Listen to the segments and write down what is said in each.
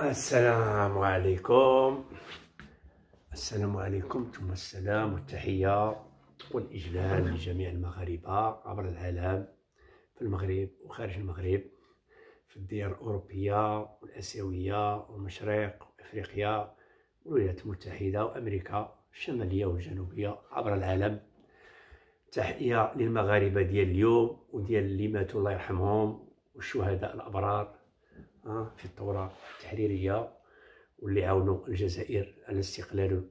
السلام عليكم السلام عليكم ثم السلام والتحية والإجلال لجميع المغاربة عبر العالم في المغرب وخارج المغرب في الديار الأوروبية والآسيوية والمشرق وأفريقيا والولايات المتحدة وأمريكا الشمالية والجنوبية عبر العالم تحية للمغاربة ديال اليوم وديال اللي ماتوا الله يرحمهم والشهداء الأبرار في الثوره التحريريه واللي عاونوا الجزائر على استقلاله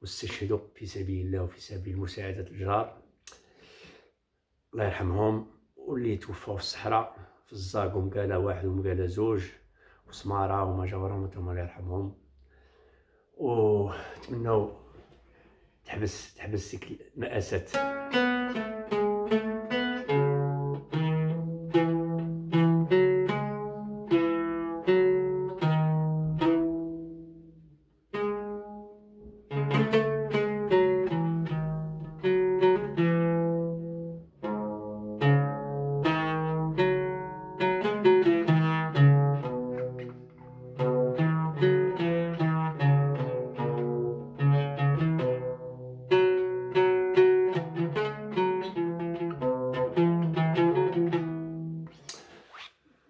واستشهدوا في سبيل الله وفي سبيل مساعده الجار الله يرحمهم واللي توفوا في الصحراء في الزاق ومقالة واحد ومقالة زوج وسمارة وما جاورهم تما الله يرحمهم وتمنوا تحبس تحبس ديك المآسات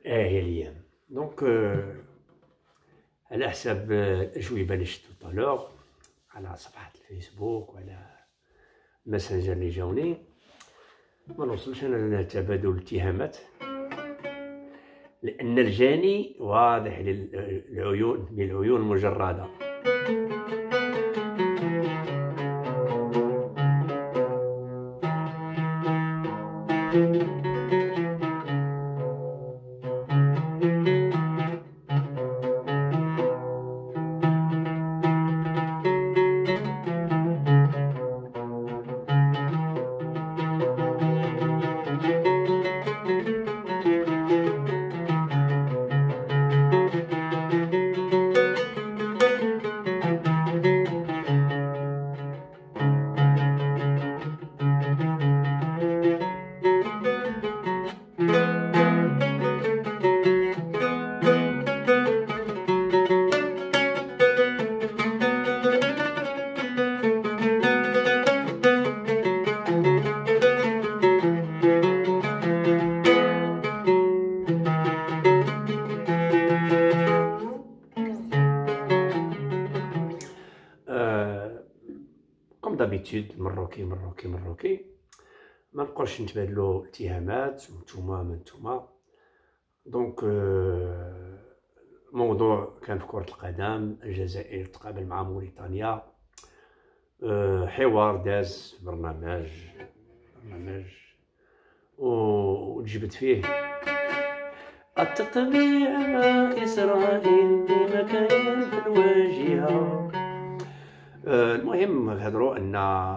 آهليا دونك آه، على حسب الأجوبة آه، اللي شفتو طالور على صفحة الفيسبوك وعلى المسنجر اللي جاوني ما نوصلش أنا لتبادل الاتهامات لأن الجاني واضح للعيون بالعيون آه، مجردة يضرش نتبادلو الاتهامات وانتوما ما نتوما دونك الموضوع كان في كرة القدم الجزائر تقابل مع موريتانيا آه، حوار داز برنامج برنامج وجبت فيه التطبيع مع إسرائيل بمكاين في الواجهة المهم هضروا ان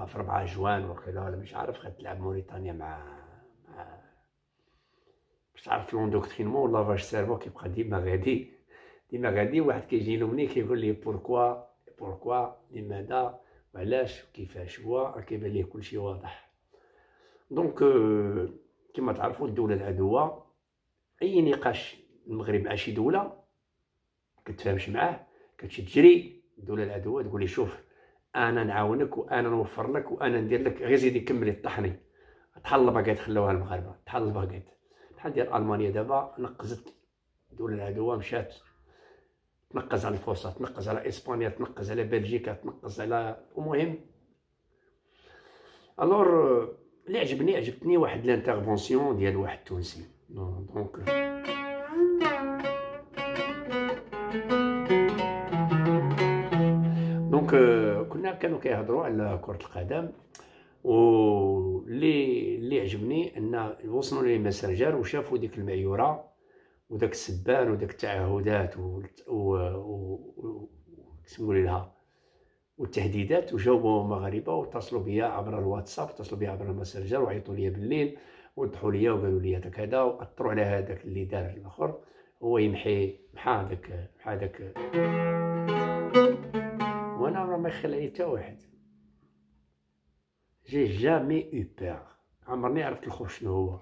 في 4 جوان وكذا ولا مش عارف غتلعب موريتانيا مع مش عارف لوندوكترينمون ولا فاش سيرفو كيبقى ديما غادي ديما غادي واحد كيجي لومني كيقول لي بوركوا بوركوا لماذا وعلاش كيفاش هو كيبان ليه كلشي واضح دونك euh, كما تعرفوا الدوله العدوه اي نقاش المغرب مع شي دوله كتفهمش معاه كتجري تجري الدوله العدوه تقول لي شوف انا نعاونك وانا نوفر لك وانا ندير لك غير زيدي كملي طحني تحل الباكيت خلوها المغاربه تحل الباكيت بحال ديال المانيا دابا نقزت الدول العدوه مشات تنقز على الفرصه تنقز على اسبانيا تنقز على بلجيكا تنقز على المهم الور اللي عجبني عجبتني واحد لانترفونسيون ديال واحد تونسي دونك هنا كانوا كيهضروا على كره القدم واللي اللي عجبني ان وصلوا لي مساجر وشافوا ديك المعيوره وداك السبان وداك التعهدات و كيسموا لها والتهديدات وجاوبوا المغاربه واتصلوا بيا عبر الواتساب اتصلوا بيا عبر المسنجر وعيطوا لي بالليل وضحوا لي وقالوا لي هذا كذا واثروا على هذاك اللي دار الاخر هو يمحي محا هذاك محا هذاك ما يخلع حتى واحد جي جامي او بير عمرني عرفت الخوف شنو هو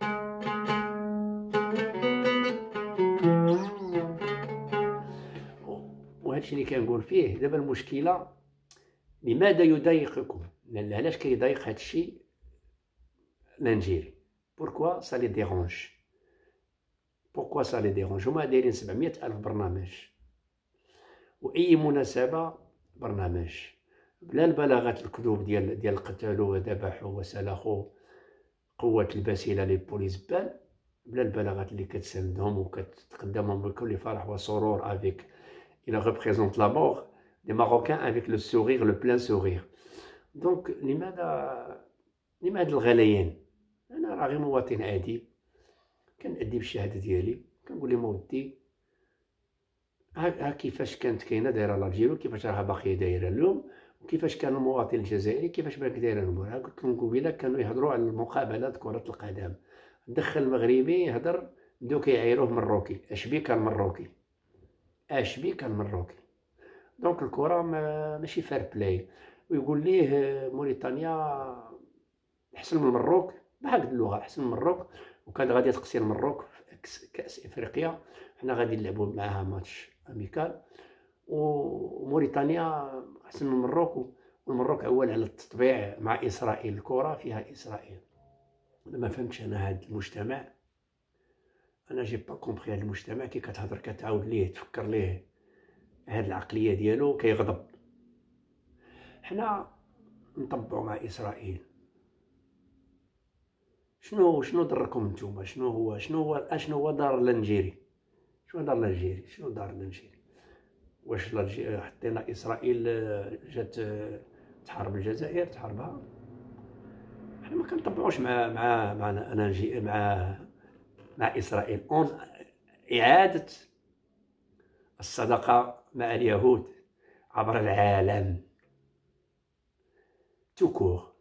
وهادشي اللي كنقول فيه دابا المشكله لماذا يضايقكم لان علاش كيضايق هادشي لانجيري بوركوا سا لي ديرونج بوركوا سا لي ديرونج هما دايرين 700 الف برنامج واي مناسبه برنامج بلا البلاغات الكذوب ديال ديال قتلو وذبحو وسلخو قوة البسيلة للبوليس بال بلا البلاغات اللي كتسندهم وكتقدمهم بكل فرح وسرور افيك الى ريبريزونت لا مور دي ماروكان افيك لو سوغيغ لو بلان سوغيغ دونك لماذا لماذا الغليان انا غير مواطن عادي كنأدي بالشهاده ديالي كنقول لهم ودي ها كيفاش كانت كاينه دايره لابجيرو كيفاش راها باقيه دايره اليوم وكيفاش كان المواطن الجزائري كيفاش بالك دايره الامور قلت لكم قبيله كانوا يهضروا على المقابلات كره القدم دخل مغربي يهضر بداو كيعايروه مروكي اش بيك المروكي اش بيك المروكي دونك الكره ماشي فير بلاي ويقول ليه اه، موريتانيا احسن من المروك بهكذا اللغه احسن من المروك وكان غادي تقصي المروك في كاس افريقيا حنا غادي نلعبوا معاها ماتش اميكال وموريتانيا احسن من المغرب والمروك اول على التطبيع مع اسرائيل الكره فيها اسرائيل انا ما فهمتش انا هذا المجتمع انا جي با كومبري هذا المجتمع كي كتهضر كتعاود ليه تفكر ليه هاد العقليه ديالو كيغضب حنا نطبعوا مع اسرائيل شنو شنو ضركم نتوما شنو هو شنو هو اشنو هو دار لنجيري شنو دار الجيري شنو دار الجيري واش حطينا اسرائيل جات تحارب الجزائر تحاربها حنا ما كنطبعوش مع مع مع انا مع مع اسرائيل اون اعاده الصدقه مع اليهود عبر العالم توكور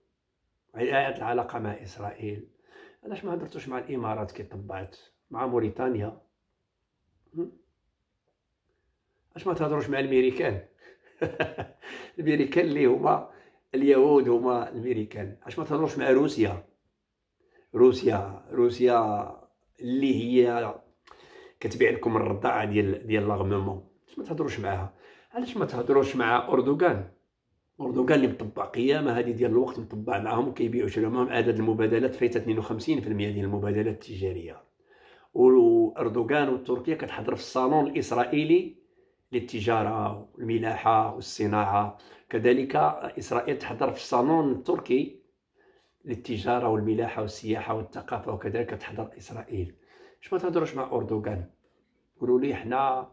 اعاده العلاقه مع اسرائيل علاش ما هضرتوش مع الامارات كي طبعت مع موريتانيا اش ما تهضروش مع الميريكان الميريكان اللي هما اليهود هما الميريكان اش ما تهضروش مع روسيا روسيا روسيا اللي هي كتبيع لكم الرضاعه ديال ديال لاغمومون اش ما تهضروش معاها علاش ما تهضروش مع اردوغان اردوغان اللي مطبع قيامه هذه ديال الوقت مطبع معاهم كيبيعوا شراو معاهم عدد المبادلات فايته 52% ديال المبادلات التجاريه واردوغان وتركيا كتحضر في الصالون الاسرائيلي للتجاره والملاحه والصناعه كذلك اسرائيل تحضر في الصالون التركي للتجاره والملاحه والسياحه والثقافه وكذلك تحضر اسرائيل اش ما تهضروش مع اردوغان قولوا لي حنا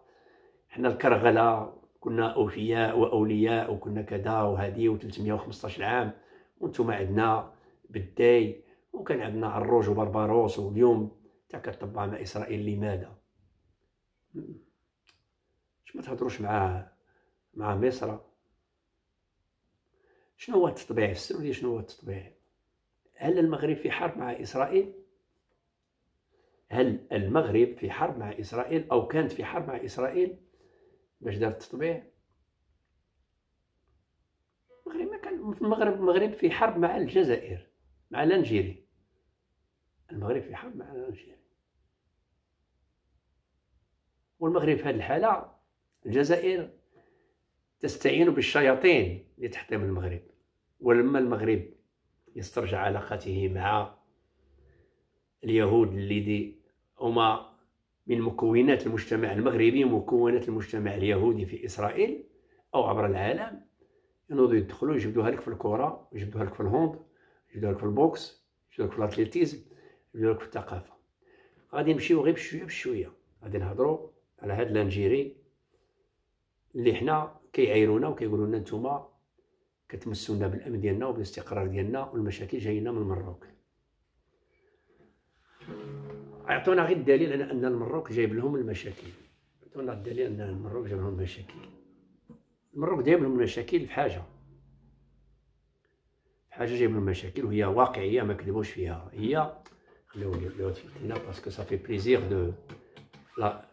حنا الكرغله كنا اوفياء واولياء وكنا كذا وهذه و315 عام وانتم عندنا بالداي وكان عندنا عروج وبربروس واليوم كتطبع مع اسرائيل لماذا باش ما تهضروش مع مع مصر شنو هو التطبيع في السعوديه شنو هو التطبيع هل المغرب في حرب مع اسرائيل هل المغرب في حرب مع اسرائيل او كانت في حرب مع اسرائيل باش دارت التطبيع المغرب ما كان في المغرب المغرب في حرب مع الجزائر مع الانجيري المغرب في حرب مع الانجيري والمغرب في هذه الحاله الجزائر تستعين بالشياطين لتحطيم المغرب ولما المغرب يسترجع علاقته مع اليهود اللي هما من مكونات المجتمع المغربي مكونات المجتمع اليهودي في اسرائيل او عبر العالم ينوضوا يدخلوا يجبدوها لك في الكره يجبدوها لك في الهوند يجبدوها لك في البوكس يجبدوها لك في الاتليتيزم يجبدوها لك في الثقافه غادي نمشيو غير بشويه بشويه غادي نهضروا على هاد لانجيري اللي حنا كيعايرونا وكيقولوا لنا نتوما كتمسونا بالامن ديالنا وبالاستقرار ديالنا والمشاكل جايين من المروك عطونا غير الدليل على ان المروك جايب لهم المشاكل عطونا الدليل ان المروك جايب لهم المشاكل المروك جايب لهم المشاكل في حاجه حاجه جايب لهم المشاكل وهي واقعيه ما كذبوش فيها هي خليو لي باسكو سا في بليزير دو لا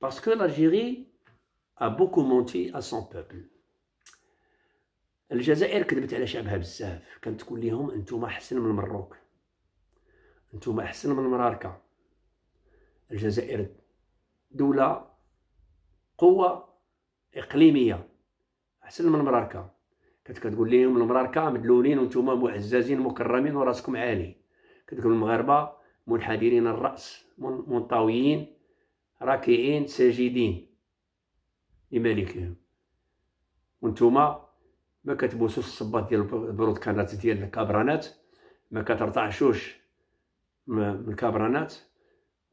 Parce que l'Algérie a beaucoup menti à son peuple. الجزائر كذبت على شعبها بزاف كانت تقول لهم انتم احسن من المروك انتم احسن من مراركه الجزائر دوله قوه اقليميه احسن من مراركه كانت كتقول لهم المراركه مدلولين وانتم معززين مكرمين وراسكم عالي كتقول المغاربه منحدرين الراس منطويين راكعين ساجدين لمالكهم وانتوما ما كتبوسوش الصباط ديال البرودكانات ديال الكابرانات ما كترتعشوش من الكابرانات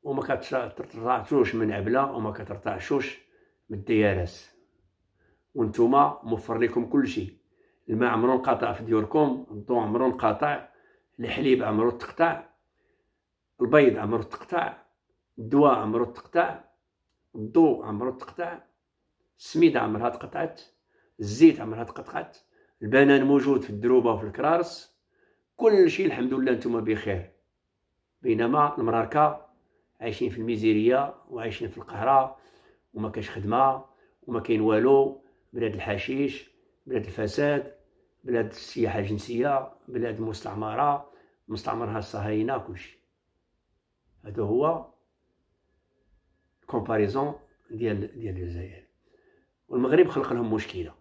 وما كترتعشوش من عبله وما كترتعشوش من الديارس وانتوما موفر لكم كلشي الماء عمرو انقطع في ديوركم الضوء عمرو انقطع الحليب عمرو تقطع البيض عمرو تقطع الدواء عمرو تقطع الضوء عمرو تقطع السميدة عمرها تقطعت الزيت عمرها تقطعت البنان موجود في الدروبة وفي الكرارس كل شيء الحمد لله نتوما بخير بينما المراركة عايشين في الميزيرية وعايشين في القهرة وما كاش خدمة وما كاين والو بلاد الحشيش بلاد الفساد بلاد السياحة الجنسية بلاد المستعمرة مستعمرها الصهاينة كلشي هذا هو كومباريزون ديال ديال الجزائر والمغرب خلق لهم مشكله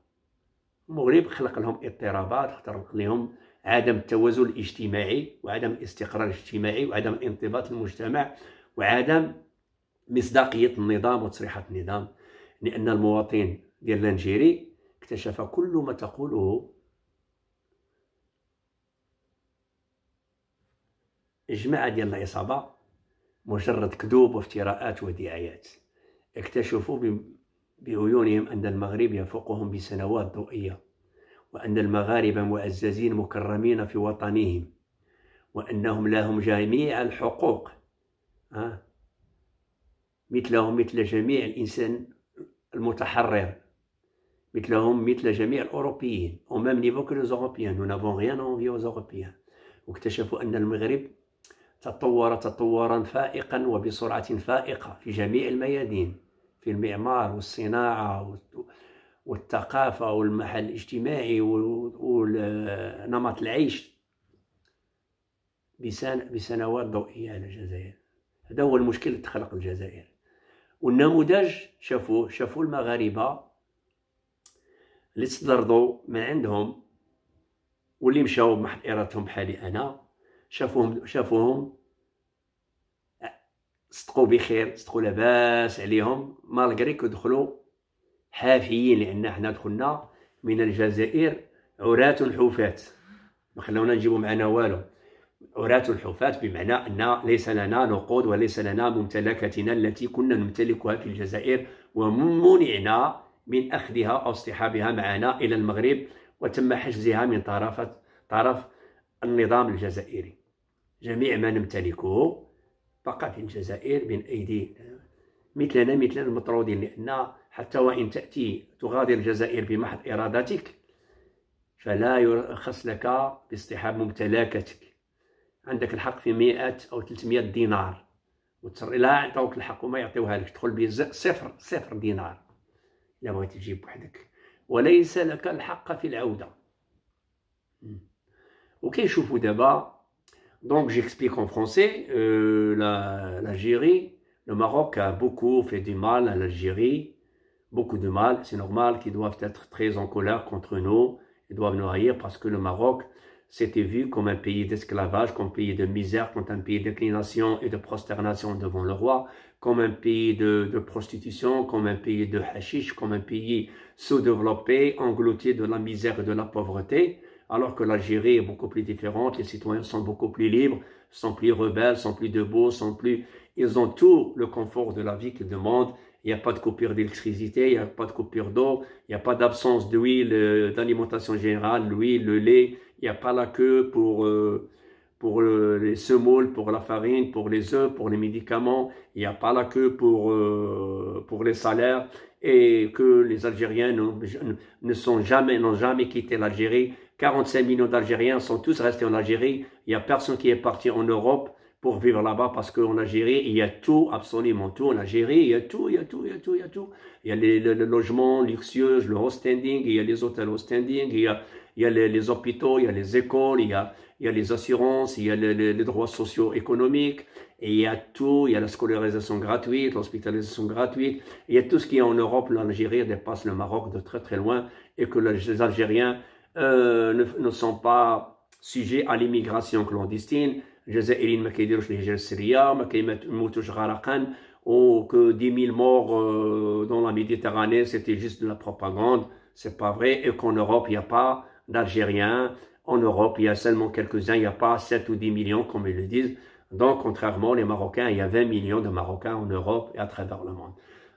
المغرب خلق لهم اضطرابات خلق لهم عدم التوازن الاجتماعي وعدم الاستقرار الاجتماعي وعدم انضباط المجتمع وعدم مصداقيه النظام وتصريحات النظام لان المواطن ديال النيجيري اكتشف كل ما تقوله جماعه ديال العصابه مجرد كذوب وافتراءات ودعايات اكتشفوا بعيونهم أن المغرب يفوقهم بسنوات ضوئية وأن المغاربة معززين مكرمين في وطنهم وأنهم لهم جميع الحقوق أه؟ مثلهم مثل جميع الإنسان المتحرر مثلهم مثل جميع الأوروبيين ومام نيفو كو لي زوروبيان نو نافون غيان اونفي اوروبيان واكتشفوا أن المغرب تطور تطورا فائقا وبسرعة فائقة في جميع الميادين في المعمار والصناعة والثقافة والمحل الاجتماعي ونمط العيش بسنوات ضوئية على الجزائر هذا هو المشكل اللي تخلق الجزائر والنموذج شافوه شافوه المغاربة اللي تضرضوا من عندهم واللي مشاو محل إرادتهم بحالي أنا شافوهم شافوهم صدقوا بخير صدقوا لاباس عليهم مالغريك دخلوا حافيين لان حنا دخلنا من الجزائر عراة حفاة ما خلونا نجيبوا معنا والو عراة حفاة بمعنى ان ليس لنا نقود وليس لنا ممتلكاتنا التي كنا نمتلكها في الجزائر ومنعنا من اخذها او اصطحابها معنا الى المغرب وتم حجزها من طرف طرف النظام الجزائري جميع ما نمتلكه بقى في الجزائر بين أيدي آه، مثلنا مثل المطرودين لأن حتى وإن تأتي تغادر الجزائر بمحض إرادتك فلا يرخص لك باصطحاب ممتلكاتك عندك الحق في 100 أو 300 دينار وتر... لا عطاوك الحق وما يعطيوها لك تدخل به صفر صفر دينار لا بغيت تجيب وحدك وليس لك الحق في العودة Ok, choufou d'abord. Donc j'explique en français, euh, l'Algérie, le Maroc a beaucoup fait du mal à l'Algérie, beaucoup de mal, c'est normal qu'ils doivent être très en colère contre nous, ils doivent nous haïr parce que le Maroc s'était vu comme un pays d'esclavage, comme un pays de misère, comme un pays d'inclination et de prosternation devant le roi, comme un pays de, de prostitution, comme un pays de hashish, comme un pays sous-développé, englouti de la misère et de la pauvreté alors que l'Algérie est beaucoup plus différente, les citoyens sont beaucoup plus libres, sont plus rebelles, sont plus debout, sont plus... Ils ont tout le confort de la vie qu'ils demandent, il n'y a pas de coupure d'électricité, il n'y a pas de coupure d'eau, il n'y a pas d'absence d'huile, euh, d'alimentation générale, l'huile, le lait, il n'y a pas la queue pour, euh, pour euh, les semoules, pour la farine, pour les œufs, pour les médicaments, il n'y a pas la queue pour, pour les salaires, et que les Algériens ne sont jamais, n'ont jamais quitté l'Algérie, 45 millions d'Algériens sont tous restés en Algérie. Il n'y a personne qui est parti en Europe pour vivre là-bas parce qu'en Algérie, il y a tout, absolument tout. En Algérie, il y a tout, il y a tout, il y a tout, il y a tout. Il y a les, le, logement luxueux, le host standing, il y a les hôtels host standing, il y a, les, hôpitaux, il y a les écoles, il y a, les assurances, il y a les, les droits sociaux économiques, et il y a tout, il y a la scolarisation gratuite, l'hospitalisation gratuite, il y a tout ce qui est en Europe, l'Algérie dépasse le Maroc de très très loin, et que les Algériens euh, ne, sont pas sujets à l'immigration clandestine. Je ou que 10 000 morts euh, dans la Méditerranée, c'était juste de la propagande. C'est pas vrai. Et qu'en Europe, il n'y a pas d'Algériens. En Europe, il y a seulement quelques-uns. Il n'y a pas 7 ou 10 millions, comme ils le disent. Donc, contrairement aux Marocains, il y a 20 millions de Marocains en Europe et à travers le monde.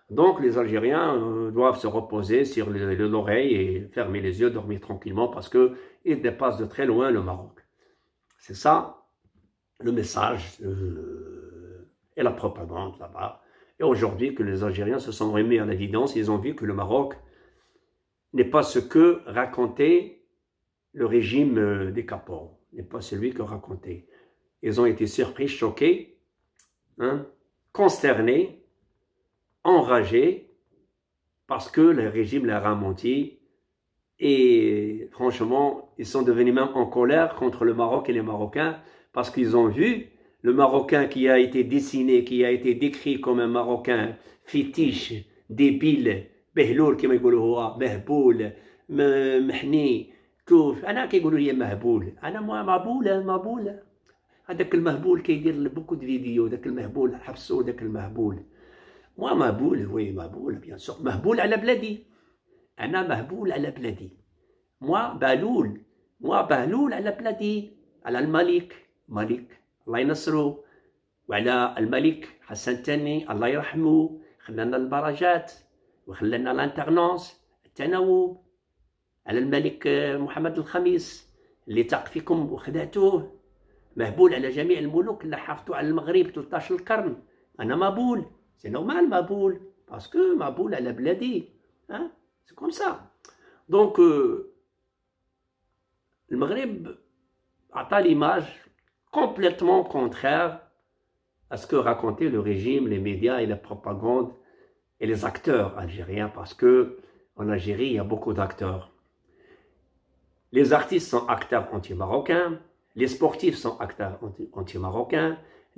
Donc les Algériens euh, doivent se reposer sur l'oreille et fermer les yeux, dormir tranquillement parce qu'ils dépassent de très loin le Maroc. C'est ça le message euh, et la propagande là-bas. Et aujourd'hui que les Algériens se sont remis à l'évidence, ils ont vu que le Maroc n'est pas ce que racontait le régime euh, des Capons, n'est pas celui que racontait. Ils ont été surpris, choqués, hein, consternés, enragés parce que le régime l'a menti et franchement, ils sont devenus même en colère contre le Maroc et les Marocains parce qu'ils ont vu le Marocain qui a été dessiné, qui a été décrit comme un Marocain fétiche, débile, behloul, comme ils disent, mehboul, محني كوف انا كيقولوا le مهبول انا مهبول dit beaucoup de vidéos, بوكو le مهبول وي مهبول بيان سور مهبول على بلادي انا مهبول على بلادي مو بالول مو بالول على بلادي على الملك ملك الله ينصرو وعلى الملك حسن الثاني الله يرحمه خلانا البرجات وخلانا الانترنونس التناوب على الملك محمد الخميس اللي تاق فيكم وخدعتوه مهبول على جميع الملوك اللي حافظتوا على المغرب 13 القرن انا مهبول C'est normal, ma boule, parce que ma boule, elle a bladé. Hein? C'est comme ça. Donc, euh, le Maghreb a l'image complètement contraire à ce que racontaient le régime, les médias et la propagande et les acteurs algériens, parce que en Algérie, il y a beaucoup d'acteurs. Les artistes sont acteurs anti-marocains, les sportifs sont acteurs anti-marocains,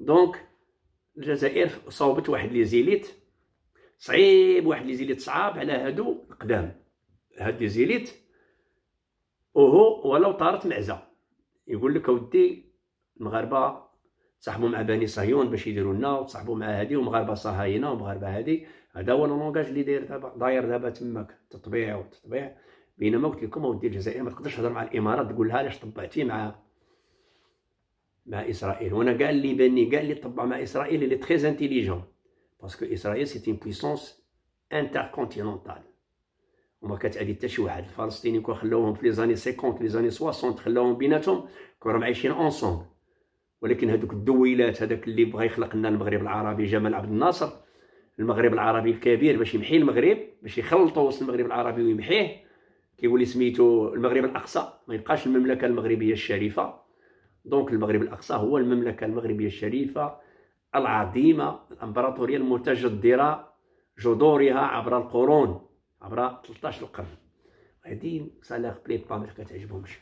دونك الجزائر صوبت واحد لي زيليت صعيب واحد لي زيليت صعاب على هادو القدام هاد لي زيليت وهو ولو طارت معزه يقول لك اودي المغاربه تصاحبوا مع بني صهيون باش يديروا لنا وتصاحبوا مع هادي ومغاربه صهاينه ومغاربه هادي هذا هو لونغاج اللي داير دابا داير دابا تماك تطبيع وتطبيع بينما قلت لكم اودي الجزائر ما تقدرش تهضر مع الامارات تقول لها علاش طبعتي مع مع اسرائيل وانا قال لي بني قال لي طبع مع اسرائيل اللي تري انتيليجون باسكو اسرائيل سي اون بويسونس كونتيننتال وما كتعدي حتى شي واحد الفلسطينيين كون خلوهم في لي زاني 50 لي زاني 60 خلوهم بيناتهم كون راهم عايشين اونسومبل ولكن هذوك الدويلات هذاك اللي بغى يخلق لنا المغرب العربي جمال عبد الناصر المغرب العربي الكبير باش يمحي المغرب باش يخلطوا وسط المغرب العربي ويمحيه لي سميتو المغرب الاقصى ما يبقاش المملكه المغربيه الشريفه دونك المغرب الاقصى هو المملكه المغربيه الشريفه العظيمه الامبراطوريه المتجدره جذورها عبر القرون عبر 13 القرن هذه صالح با ما كتعجبهمش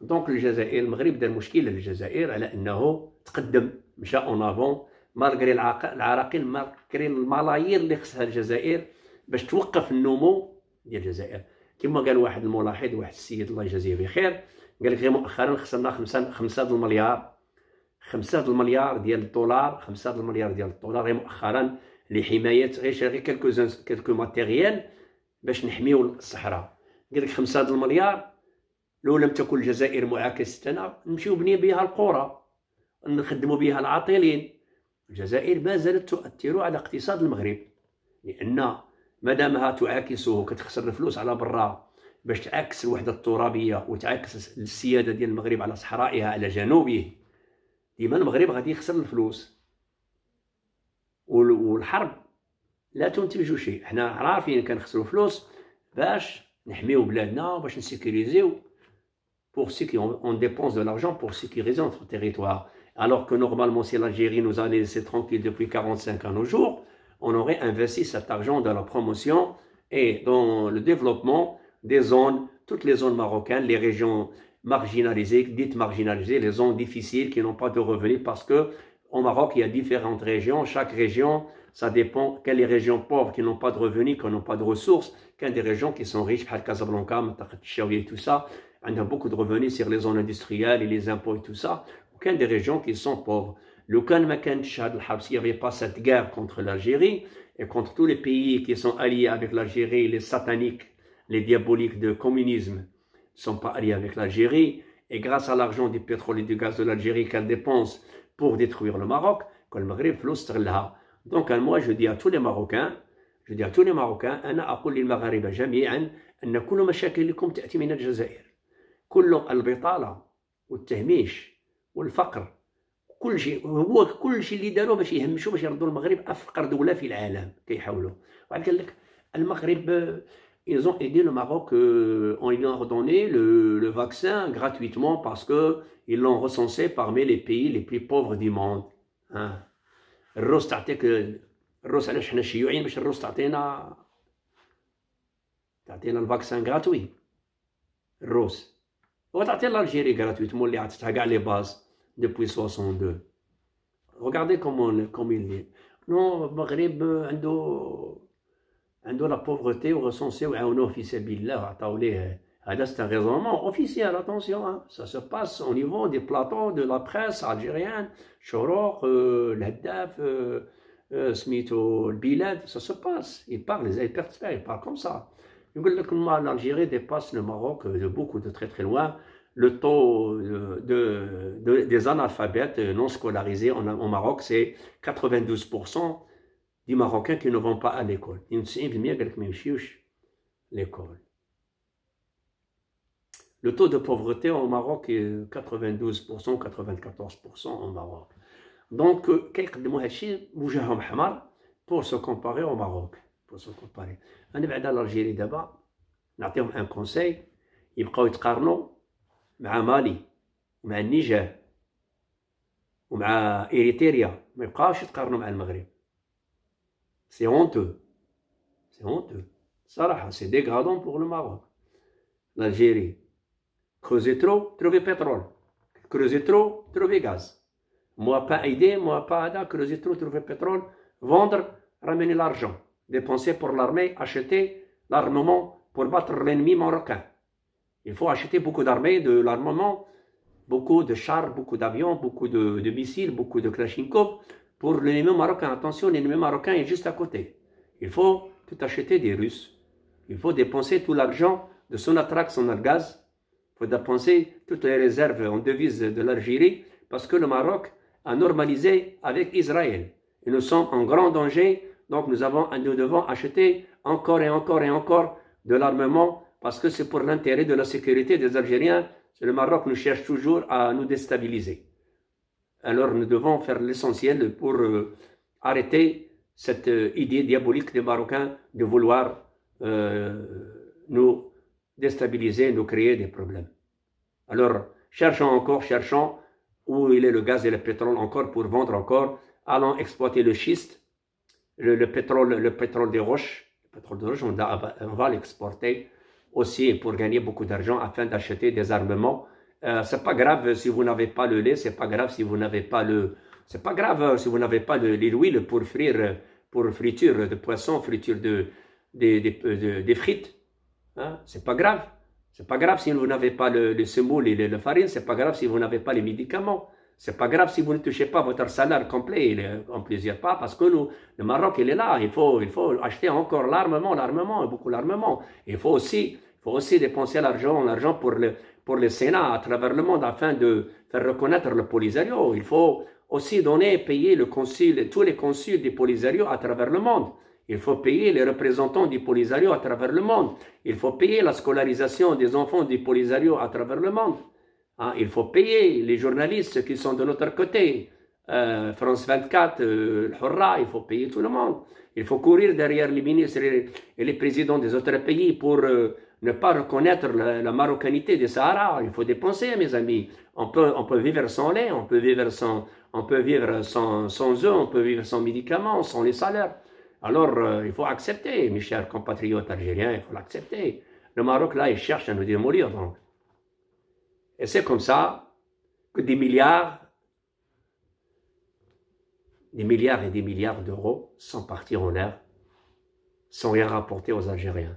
دونك الجزائر المغرب دار مشكل للجزائر على انه تقدم مشى اون افون مالغري العراقيل مالغري الملايير اللي خصها الجزائر باش توقف النمو ديال الجزائر كما قال واحد الملاحظ واحد السيد الله يجازيه بخير قال لك غير مؤخرا خسرنا خمسة خمسة المليار خمسة المليار ديال الدولار خمسة المليار ديال الدولار غير مؤخرا لحمايه غير كيلكو كالكو زنس كالكو ماتيريال باش نحميو الصحراء قال لك خمسة المليار لو لم تكن الجزائر معاكسة نمشيو بني بها القرى نخدمو بها العاطلين الجزائر ما زالت تؤثر على اقتصاد المغرب لان مادامها تعاكسه كتخسر الفلوس على برا باش تعكس الوحده الترابيه وتعكس السياده ديال المغرب على صحرائها على جنوبه ديما المغرب غادي يخسر الفلوس والحرب لا تنتج شيء حنا عارفين كنخسروا فلوس باش نحميو بلادنا باش نسيكوريزيو pour ceux qui ont, on dépense de l'argent pour sécuriser notre territoire. Alors que normalement, si l'Algérie nous a laissé tranquille depuis 45 ans au jour on aurait investi cet argent dans la promotion et dans le développement des zones, toutes les zones marocaines, les régions marginalisées, dites marginalisées, les zones difficiles qui n'ont pas de revenus parce que au Maroc, il y a différentes régions. Chaque région, ça dépend quelles les régions pauvres qui n'ont pas de revenus, qui n'ont pas de ressources, sont des régions qui sont riches, par Casablanca, et tout ça, on a beaucoup de revenus sur les zones industrielles et les impôts et tout ça, sont des régions qui sont pauvres. Le Makan Chad s'il n'y avait pas cette guerre contre l'Algérie et contre tous les pays qui sont alliés avec l'Algérie, les sataniques les diaboliques de communisme ne sont pas alliés avec l'Algérie, et grâce à l'argent du pétrole et du gaz de l'Algérie qu'elle dépense pour détruire le Maroc, que le Maghreb là. Donc moi je dis à tous les Marocains, je dis à tous les Marocains, أنا أقول للمغاربة جميعا أن كل مشاكلكم تأتي من الجزائر. كل البطالة والتهميش والفقر كل شيء هو كل شيء اللي داروه باش يهمشوا باش يردوا المغرب افقر دوله في العالم كيحاولوا وعاد قال لك المغرب ils ont aidé le Maroc euh, en lui donnant le, vaccin gratuitement parce qu'ils l'ont recensé parmi les pays les plus pauvres du monde. Hein. الروس تعطيك الروس علاش حنا الشيوعيين باش le vaccin gratuit. Rose. غراتوي الروس وتعطي l'Algérie gratuitement اللي عطتها كاع لي base depuis 62 regardez comment il est non a عنده un hein, de la pauvreté, au officier, un officier, un hein. ah, C'est un raisonnement officiel, attention. Hein. Ça se passe au niveau des plateaux de la presse algérienne. Choror, euh, La euh, euh, Smith ou Bilad, ça se passe. Ils parlent, les experts, ils parlent comme ça. L'Algérie dépasse le Maroc de beaucoup, de très, très loin. Le taux des analphabètes non scolarisés au Maroc, c'est 92% des Marocains qui ne vont pas à l'école. ils ne pas l'école. Le taux de pauvreté au Maroc est 92%, 94% au Maroc. Donc, euh, quelques de Mouhachi, Moujaham Hamar, pour se comparer au Maroc. Pour se comparer. On est dans l'Algérie d'abord, Nous a un conseil, ils Niger, يتقارنوا مع مالي ومع النيجر ومع إريتريا ما يبقاوش يتقارنوا مع المغرب c'est honteux. C'est honteux. c'est dégradant pour le Maroc. L'Algérie. Creuser trop, trouver pétrole. Creuser trop, trouver gaz. Moi, pas aider, moi, pas aider, creuser trop, trouver pétrole. Vendre, ramener l'argent. Dépenser pour l'armée, acheter l'armement pour battre l'ennemi marocain. Il faut acheter beaucoup d'armées, de l'armement, beaucoup de chars, beaucoup d'avions, beaucoup de, missiles, beaucoup de Kalachnikov, pour l'ennemi marocain. Attention, l'ennemi marocain est juste à côté. Il faut tout acheter des Russes. Il faut dépenser tout l'argent de son attraque, son argaz. Il faut dépenser toutes les réserves en devise de l'Algérie parce que le Maroc a normalisé avec Israël. Et nous sommes en grand danger, donc nous, avons, nous devons acheter encore et encore et encore de l'armement parce que c'est pour l'intérêt de la sécurité des Algériens. Le Maroc nous cherche toujours à nous déstabiliser. Alors nous devons faire l'essentiel pour euh, arrêter cette euh, idée diabolique des Marocains de vouloir euh, nous déstabiliser, nous créer des problèmes. Alors cherchons encore, cherchons où il est le gaz et le pétrole encore pour vendre encore, allons exploiter le schiste, le, pétrole, le pétrole des roches, le pétrole des roches, on va l'exporter aussi pour gagner beaucoup d'argent afin d'acheter des armements euh, c'est pas grave si vous n'avez pas le lait, c'est pas grave si vous n'avez pas le... C'est pas grave hein, si vous n'avez pas l'huile pour frire, pour friture de poisson, friture euh, de, des frites. Hein? C'est pas grave. C'est pas grave si vous n'avez pas le, le, semoule et la farine, c'est pas grave si vous n'avez pas les médicaments. C'est pas grave si vous ne touchez pas votre salaire complet en plusieurs pas, parce que nous, le Maroc, il est là. Il faut, il faut acheter encore l'armement, l'armement, beaucoup l'armement. Il faut aussi, il faut aussi dépenser l'argent, l'argent pour le, pour le Sénat à travers le monde afin de faire reconnaître le Polisario. Il faut aussi donner, payer le consul, tous les consuls du Polisario à travers le monde. Il faut payer les représentants du Polisario à travers le monde. Il faut payer la scolarisation des enfants du Polisario à travers le monde. Hein, il faut payer les journalistes qui sont de notre côté. Euh, France 24, euh, Hurra, il faut payer tout le monde. Il faut courir derrière les ministres et les présidents des autres pays pour... Euh, ne pas reconnaître la, marocanité des Sahara. Il faut dépenser, mes amis. On peut, on peut vivre sans lait, on peut vivre sans, on peut vivre sans, sans on peut vivre sans médicaments, sans les salaires. Alors, euh, il faut accepter, mes chers compatriotes algériens, il faut l'accepter. Le Maroc, là, il cherche à nous démolir, donc. Et c'est comme ça que des milliards, des milliards et des milliards d'euros sont partis en l'air, sans rien rapporter aux Algériens.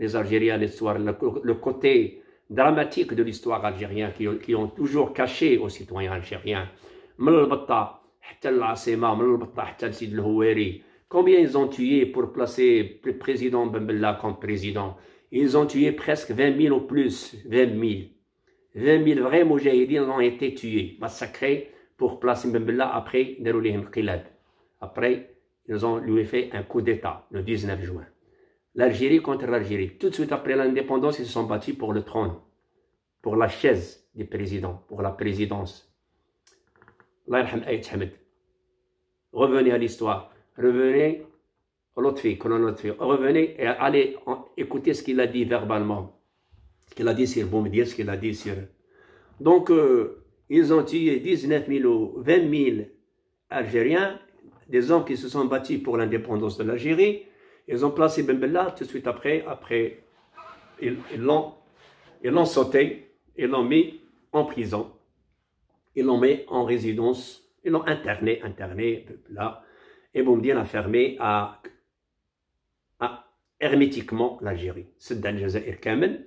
les Algériens, l'histoire, le, côté dramatique de l'histoire algérienne qui, ont toujours caché aux citoyens algériens. Combien ils ont tué pour placer le président Ben Bella comme président Ils ont tué presque 20 000 ou plus, 20 000. 20 000 vrais moujahidines ont été tués, massacrés pour placer Ben Bella après Après, ils ont lui fait un coup d'État le 19 juin l'Algérie contre l'Algérie. Tout de suite après l'indépendance, ils se sont battus pour le trône, pour la chaise du président. pour la présidence. Revenez à l'histoire, revenez à l'autre revenez et allez écouter ce qu'il a dit verbalement, ce qu'il a dit sur dire ce qu'il a dit sur... Donc, euh, ils ont tué 19 000 ou 20 000 Algériens, des hommes qui se sont battus pour l'indépendance de l'Algérie, ils ont placé Ben Bella tout de suite après, après, ils l'ont sauté, ils l'ont mis en prison, ils l'ont mis en résidence, ils l'ont interné, interné, là, et Boumdien a fermé à, à hermétiquement l'Algérie. C'est dans le Kamel,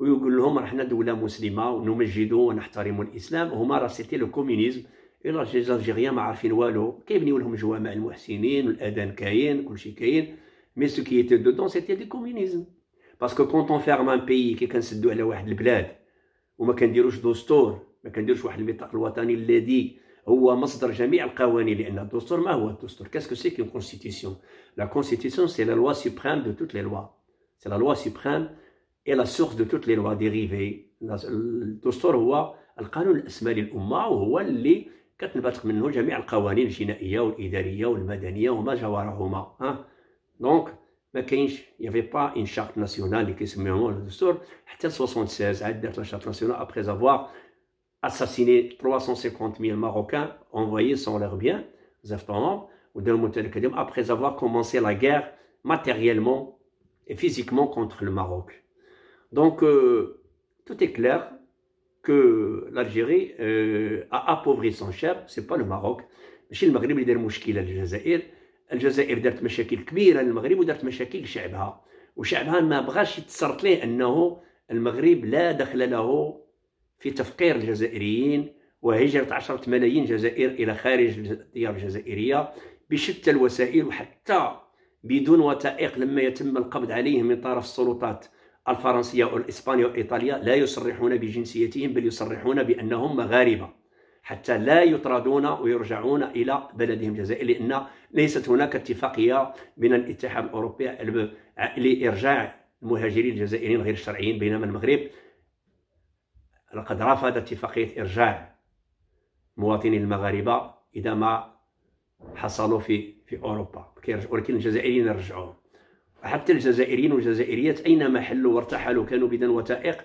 où ils دولة Les les الإسلام هما les ما عارفين والو les جوامع المحسنين les Kayen, Mais ce qui était dedans, c'était du communisme. Parce que quand on ferme un pays كي كنسدو على واحد البلاد وما كنديروش دستور ما كنديروش واحد الميثاق الوطني الذي هو مصدر جميع القوانين لان الدستور ما هو الدستور كاسكو سي كون كونستيتيسيون لا كونستيتيسيون سي لا لوا سوبريم دو توت لي لوا سي لا لوا سوبريم اي لا سورس دو توت لي لوا ديريفي الدستور هو القانون الاسمى للامه وهو اللي كتنبثق منه جميع القوانين الجنائيه والاداريه والمدنيه وما جاورهما أه؟ Donc, il n'y avait pas une charte nationale qui se mettait en de charte nationale, après avoir assassiné 350 000 Marocains envoyés sans leurs biens, après avoir commencé la guerre matériellement et physiquement contre le Maroc. Donc, euh, tout est clair que l'Algérie euh, a appauvri son chef, ce n'est pas le Maroc. Chez le il y a des à الجزائر دارت مشاكل كبيره للمغرب ودارت مشاكل لشعبها وشعبها ما بغاش يتصرط ليه انه المغرب لا دخل له في تفقير الجزائريين وهجره عشرة ملايين جزائر الى خارج الديار الجزائريه بشتى الوسائل وحتى بدون وثائق لما يتم القبض عليهم من طرف السلطات الفرنسيه والاسبانيه والايطاليه لا يصرحون بجنسيتهم بل يصرحون بانهم مغاربه حتى لا يطردون ويرجعون إلى بلدهم الجزائر لأن ليست هناك اتفاقية بين الاتحاد الأوروبي لإرجاع المهاجرين الجزائريين غير الشرعيين بينما المغرب لقد رفض اتفاقية إرجاع مواطني المغاربة إذا ما حصلوا في في أوروبا ولكن الجزائريين رجعوهم حتى الجزائريين والجزائريات أينما حلوا وارتحلوا كانوا بدون وثائق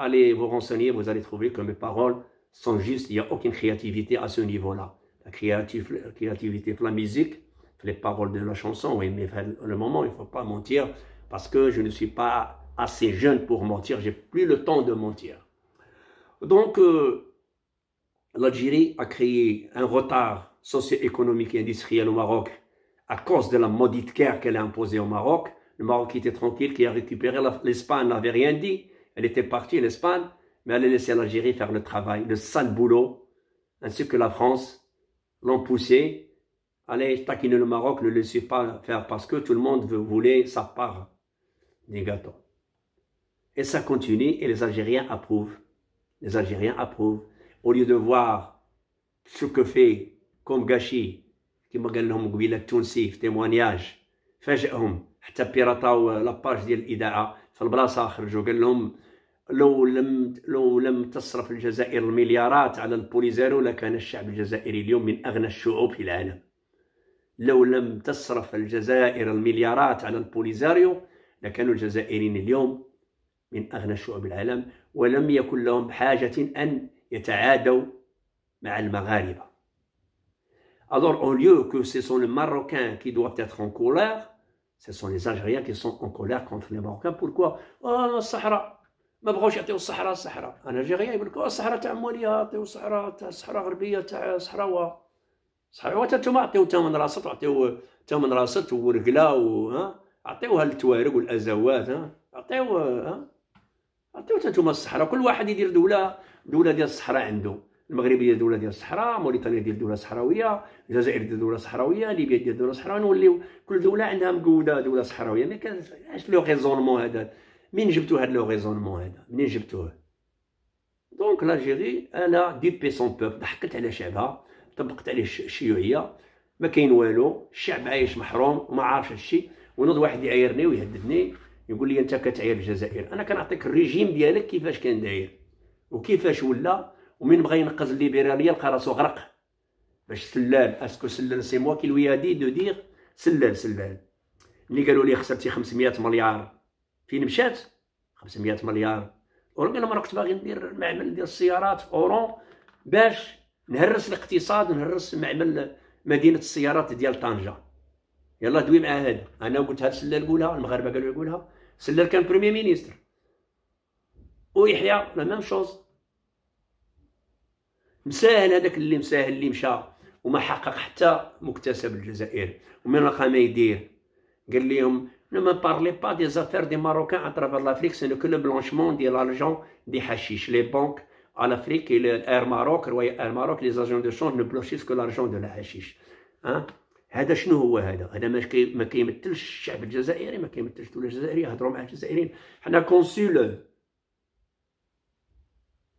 allez vous renseigner, vous allez trouver que mes paroles sont justes, il n'y a aucune créativité à ce niveau-là. La créativité, la musique, les paroles de la chanson, oui, mais le moment, il ne faut pas mentir, parce que je ne suis pas assez jeune pour mentir, j'ai plus le temps de mentir. Donc, euh, l'Algérie a créé un retard socio-économique et industriel au Maroc à cause de la maudite guerre qu'elle a imposée au Maroc. Le Maroc qui était tranquille, qui a récupéré l'Espagne, n'avait rien dit. Elle était partie, en Espagne, mais elle a laissé l'Algérie faire le travail, le sale boulot, ainsi que la France l'ont poussé. Allez taquiner le Maroc, ne le laissez pas faire parce que tout le monde voulait sa part des gâteaux. Et ça continue et les Algériens approuvent. Les Algériens approuvent. Au lieu de voir ce que fait comme Gachi, qui m'a gagné le témoignage, euh, page حتى l'Idaa, لاباج ديال الاذاعه في البلاصه خرجوا قال لهم لو لم لو لم تصرف الجزائر المليارات على البوليزارو لكان الشعب الجزائري اليوم من اغنى الشعوب في العالم لو لم تصرف الجزائر المليارات على البوليزاريو لكانوا الجزائريين اليوم من اغنى شعوب العالم ولم يكن لهم حاجه ان يتعادوا مع المغاربه Alors, au lieu que ce sont les Marocains qui doivent être en colère, ce sont les Algériens qui sont en colère contre les Marocains. Pourquoi Oh, ما بغاوش يعطيو الصحراء الصحراء غير يقول لك الصحراء تاع موليا عطيو الصحراء تاع الصحراء الغربيه تاع صحراوه صحراوه حتى نتوما عطيو ثمن راسط عطيو ثمن راسط ورقله و ها عطيوها للتوارق والازوات ها عطيو ها عطيو حتى نتوما الصحراء كل واحد يدير دوله دوله ديال الصحراء عنده المغرب يدير دوله ديال الصحراء موريتانيا ديال دوله صحراويه الجزائر ديال دوله صحراويه ليبيا ديال دوله صحراويه نوليو كل دوله عندها مقوده دوله صحراويه ما كانش لو ريزونمون هذا منين جبتو هاد لو ريزونمون هذا منين جبتوه دونك لاجيري انا ديبي سون بوب ضحكت على شعبها طبقت عليه الشيوعيه ما كاين والو الشعب عايش محروم وما عارفش هادشي ونوض واحد يعايرني ويهددني يقول لي انت كتعاير الجزائر انا كنعطيك الريجيم ديالك كيفاش كان داير وكيفاش ولا ومين بغى ينقذ الليبراليه لقى راسو غرق باش سلال اسكو سلال سي موا كي لويادي دي دو دير سلال سلال ملي قالوا لي خسرتي 500 مليار فين مشات 500 مليار ولكن انا كنت باغي ندير معمل ديال السيارات في اورون باش نهرس الاقتصاد نهرس معمل مدينه السيارات ديال طنجه يلا دوي مع هذا انا قلت هذا سلال قولها المغاربه قالوا يقولها سلال كان بريمي مينيستر ويحيى لا ميم شوز مساهل هذاك اللي مساهل اللي مشى وما حقق حتى مكتسب الجزائر ومن رقم ما يدير قال لهم Ne me parlez pas des affaires des Marocains à travers l'Afrique, c'est que le blanchiment de l'argent des hashish. Les banques à l'Afrique et l'Air Maroc, Air Maroc, les agents de change ne blanchissent que l'argent de la hashish. Hein? هذا شنو هو هذا هذا ما ما كيمثلش الشعب الجزائري ما كيمثلش الدوله الجزائريه هضروا مع الجزائريين حنا كونسول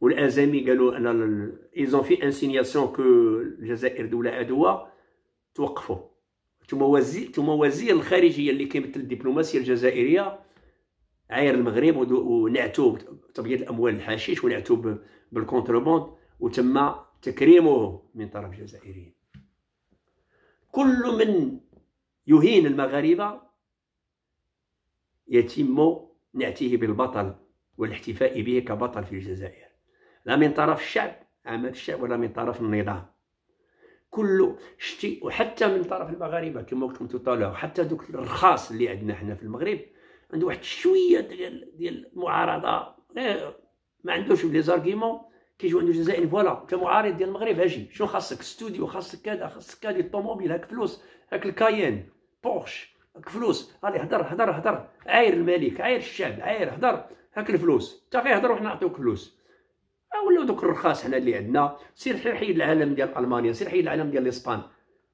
والازامي قالوا ان ايزون في انسينياسيون كو الجزائر دوله عدوه توقفوا ثم وزير الخارجية اللي كيمثل الدبلوماسية الجزائرية عاير المغرب ونعتو بتبييض الأموال الحشيش ونعتو بالكونتروبوند وتم تكريمه من طرف الجزائريين كل من يهين المغاربة يتم نعتيه بالبطل والاحتفاء به كبطل في الجزائر لا من طرف الشعب عمل الشعب ولا من طرف النظام كله شتي وحتى من طرف المغاربه كما قلت لكم تطالعوا حتى دوك الرخاص اللي عندنا حنا في المغرب عنده واحد شويه ديال ديال المعارضه ما عندوش لي زارغيمون كيجيو عندو جزائري فوالا انت معارض ديال المغرب اجي شنو خاصك ستوديو خاصك كذا خاصك كذا الطوموبيل هاك فلوس هاك الكاين بورش هاك فلوس غادي هضر هضر هضر عاير الملك عاير الشعب عاير هضر هاك الفلوس انت غير هضر وحنا نعطيوك فلوس ولاو دوك الرخاص حنا اللي عندنا سير حي العالم ديال المانيا سير حي العالم ديال اسبان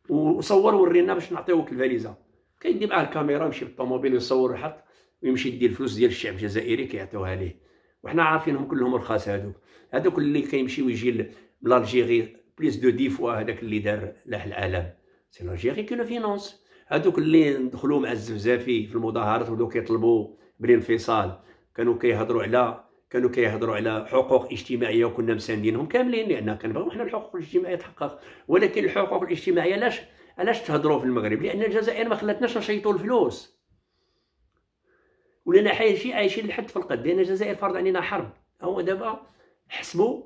وصور ورينا باش نعطيوك الفاليزا كيدي معاه الكاميرا يمشي بالطوموبيل ويصور ويحط ويمشي يدي الفلوس ديال الشعب الجزائري كيعطيوها ليه وحنا عارفينهم كلهم رخاص هادو هادوك اللي كيمشي ويجي لالجيري بليس دو دي فوا هذاك اللي دار لاح العالم سي لالجيري كي لو فينونس هادوك اللي دخلوا مع الزفزافي في المظاهرات ولاو كيطلبوا بالانفصال كانوا كيهضروا على كانوا كيهضروا على حقوق اجتماعيه وكنا مساندينهم كاملين لان كنبغيو حنا الحقوق الاجتماعيه تحقق ولكن الحقوق الاجتماعيه علاش علاش تهضروا في المغرب لان الجزائر ما خلاتناش نشيطوا الفلوس ولينا حايشين عايشين لحد في القد لان الجزائر فرض علينا حرب هو دابا حسبوا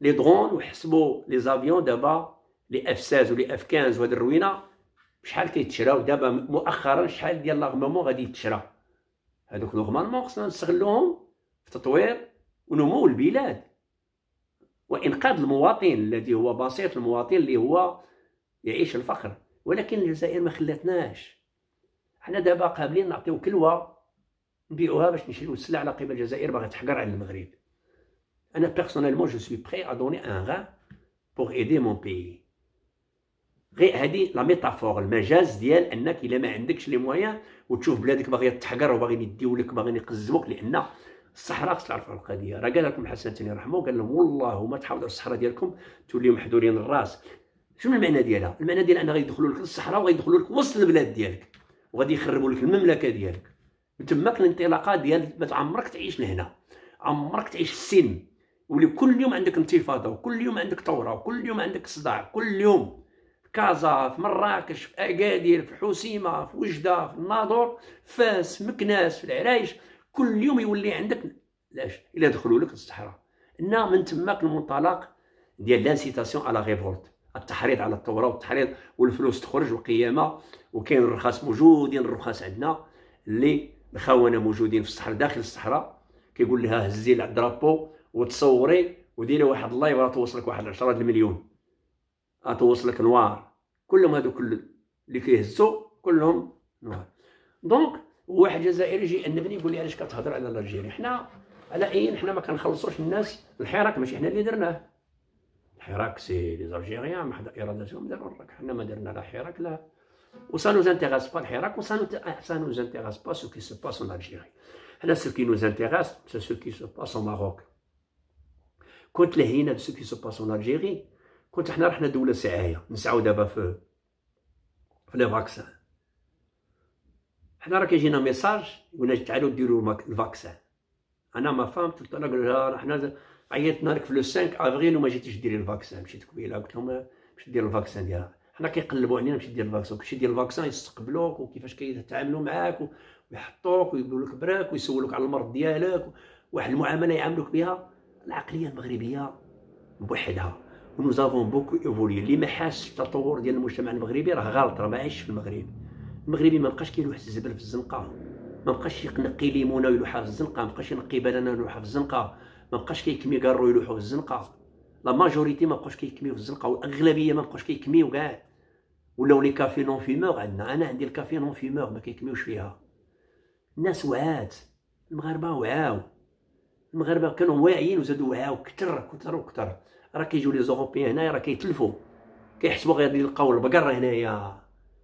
لي درون وحسبوا لي زافيون دابا لي اف 16 ولي اف 15 وهاد الروينه شحال كيتشراو دابا مؤخرا شحال ديال لاغمومون غادي يتشرا هادوك نورمالمون خصنا نستغلوهم تطوير ونمو البلاد وانقاذ المواطن الذي هو بسيط المواطن اللي هو يعيش الفقر ولكن الجزائر ما خلاتناش حنا دابا قابلين نعطيو كلوه نبيعوها باش نشريو السلع على قبل الجزائر باغا تحقر على المغرب انا بيرسونيلمون جو سوي بري ا دوني ان غا بوغ ايدي مون بي غير هادي لا ميتافور المجاز ديال انك الا ما عندكش لي موان وتشوف بلادك باغيه تحقر وباغيين يديولك باغيين يقزموك لان الصحراء خص تعرفوا القضيه راه قال لكم الحسن الثاني رحمه قال لهم والله ما تحافظوا على الصحراء ديالكم توليو محذورين الراس شنو المعنى ديالها المعنى ديالها ان غيدخلوا لك الصحراء وغيدخلوا لك وسط البلاد ديالك وغادي يخربوا لك المملكه ديالك من تماك الانطلاقه ديال ما عمرك تعيش لهنا عمرك تعيش في السن ولي كل يوم عندك انتفاضه وكل يوم عندك ثوره وكل يوم عندك صداع كل يوم في كازا في مراكش في اكادير في حسيمه في وجده في الناظور في فاس مكناس في العرايش كل يوم يولي عندك علاش الا دخلوا لك الصحراء ان من تماك المنطلق ديال لانسيتاسيون على ريفولت التحريض على الثوره والتحريض والفلوس تخرج والقيامه وكاين الرخاص موجودين الرخاص عندنا اللي الخونه موجودين في الصحراء داخل الصحراء كيقول لها هزي الدرابو وتصوري وديري واحد اللايف راه توصلك واحد 10 المليون توصلك نوار كلهم هذوك كل اللي كيهزوا كلهم نوار دونك وواحد جزائري يجي يأنبني يقول لي علاش كتهضر على الجيري حنا على اين حنا ما كنخلصوش الناس الحراك ماشي حنا اللي درناه الحراك سي لي زالجيريان محض ارادتهم داروا الحراك حنا ما درنا لا حراك لا و نو زانتيغاس با الحراك و سا نو زانتيغاس با سو كي سو باس اون الجيري حنا سو كي نو زانتيغاس سي سو كي سو باس اون ماروك كنت لهينا سو كي سو باس اون الجيري كنت حنا رحنا دوله سعايه نسعاو دابا في في لي فاكسان حنا راه كيجينا ميساج قلنا تعالوا ديروا الفاكسان انا ما فهمت قلت لها قال حنا عيطنا لك في لو 5 افريل وما جيتيش ديري الفاكسان مشيت قبيله قلت لهم باش آه، دير الفاكسان ديالها حنا كيقلبوا علينا باش دير الفاكسان باش دير الفاكسان يستقبلوك وكيفاش كيتعاملوا معاك ويحطوك ويقولوا لك براك ويسولوك على المرض ديالك واحد المعامله يعاملوك بها العقليه المغربيه بوحدها ونوزافون بوكو ايفولي اللي ما حاسش التطور ديال المجتمع المغربي راه غلط راه ما عايش في المغرب المغربي ما بقاش كيلوح الزبل في الزنقه ما بقاش ينقي ليمونه ويلوحها في الزنقه ما بقاش ينقي بنانه ويلوحها في الزنقه ما بقاش كيكمي كارو ويلوحو في الزنقه لا ماجوريتي ما بقاش كيكميو في الزنقه والاغلبيه ما بقاش كيكميو كاع ولاو لي كافي نون فيمور عندنا انا عندي الكافي نون فيمور ما كيكميوش فيها الناس وعات المغاربه وعاو المغاربه كانوا واعيين وزادوا وعاو كثر كثر وكثر راه كيجيو لي زوروبيان هنايا راه كيتلفوا كيحسبوا غير يلقاو البقر هنايا